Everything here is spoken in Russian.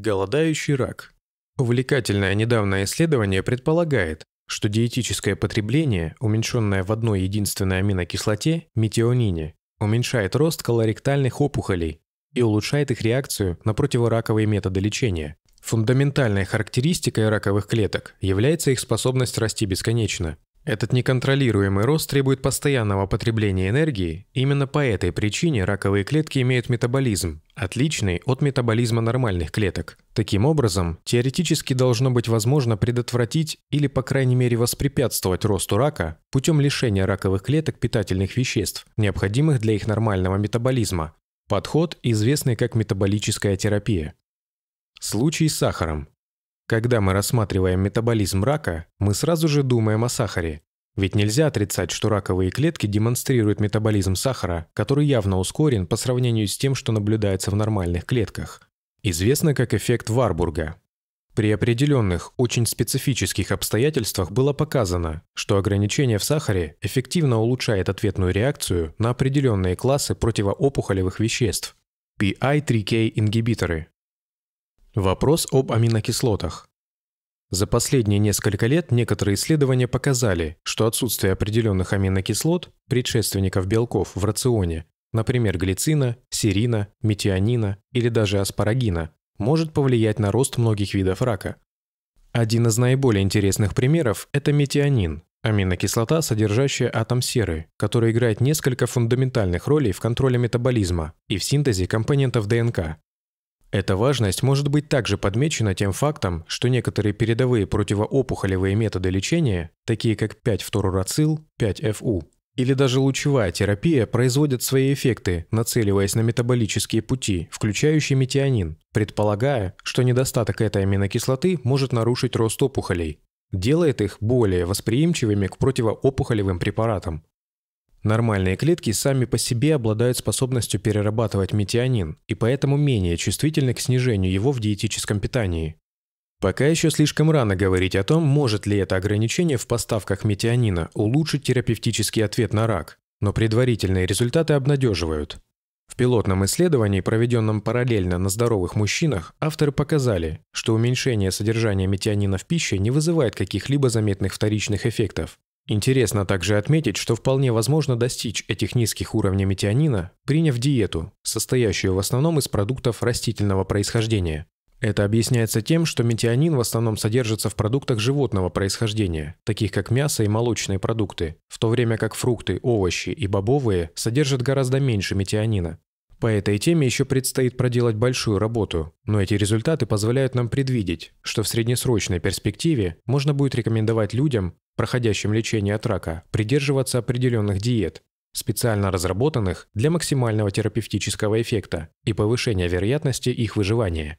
Голодающий рак. Увлекательное недавнее исследование предполагает, что диетическое потребление, уменьшенное в одной единственной аминокислоте, метионине, уменьшает рост колоректальных опухолей и улучшает их реакцию на противораковые методы лечения. Фундаментальной характеристикой раковых клеток является их способность расти бесконечно. Этот неконтролируемый рост требует постоянного потребления энергии. Именно по этой причине раковые клетки имеют метаболизм, отличный от метаболизма нормальных клеток. Таким образом, теоретически должно быть возможно предотвратить или, по крайней мере, воспрепятствовать росту рака путем лишения раковых клеток питательных веществ, необходимых для их нормального метаболизма. Подход, известный как метаболическая терапия. Случай с сахаром. Когда мы рассматриваем метаболизм рака, мы сразу же думаем о сахаре. Ведь нельзя отрицать, что раковые клетки демонстрируют метаболизм сахара, который явно ускорен по сравнению с тем, что наблюдается в нормальных клетках. Известно как эффект Варбурга. При определенных, очень специфических обстоятельствах было показано, что ограничение в сахаре эффективно улучшает ответную реакцию на определенные классы противоопухолевых веществ – PI3K-ингибиторы – Вопрос об аминокислотах. За последние несколько лет некоторые исследования показали, что отсутствие определенных аминокислот, предшественников белков в рационе, например, глицина, серина, метионина или даже аспарагина, может повлиять на рост многих видов рака. Один из наиболее интересных примеров – это метионин, аминокислота, содержащая атом серы, который играет несколько фундаментальных ролей в контроле метаболизма и в синтезе компонентов ДНК, эта важность может быть также подмечена тем фактом, что некоторые передовые противоопухолевые методы лечения, такие как 5-фторурацил, 5-ФУ, или даже лучевая терапия производят свои эффекты, нацеливаясь на метаболические пути, включающие метионин, предполагая, что недостаток этой аминокислоты может нарушить рост опухолей, делает их более восприимчивыми к противоопухолевым препаратам. Нормальные клетки сами по себе обладают способностью перерабатывать метионин, и поэтому менее чувствительны к снижению его в диетическом питании. Пока еще слишком рано говорить о том, может ли это ограничение в поставках метионина улучшить терапевтический ответ на рак, но предварительные результаты обнадеживают. В пилотном исследовании, проведенном параллельно на здоровых мужчинах, авторы показали, что уменьшение содержания метионина в пище не вызывает каких-либо заметных вторичных эффектов, Интересно также отметить, что вполне возможно достичь этих низких уровней метионина, приняв диету, состоящую в основном из продуктов растительного происхождения. Это объясняется тем, что метионин в основном содержится в продуктах животного происхождения, таких как мясо и молочные продукты, в то время как фрукты, овощи и бобовые содержат гораздо меньше метионина. По этой теме еще предстоит проделать большую работу, но эти результаты позволяют нам предвидеть, что в среднесрочной перспективе можно будет рекомендовать людям проходящим лечение от рака, придерживаться определенных диет, специально разработанных для максимального терапевтического эффекта и повышения вероятности их выживания.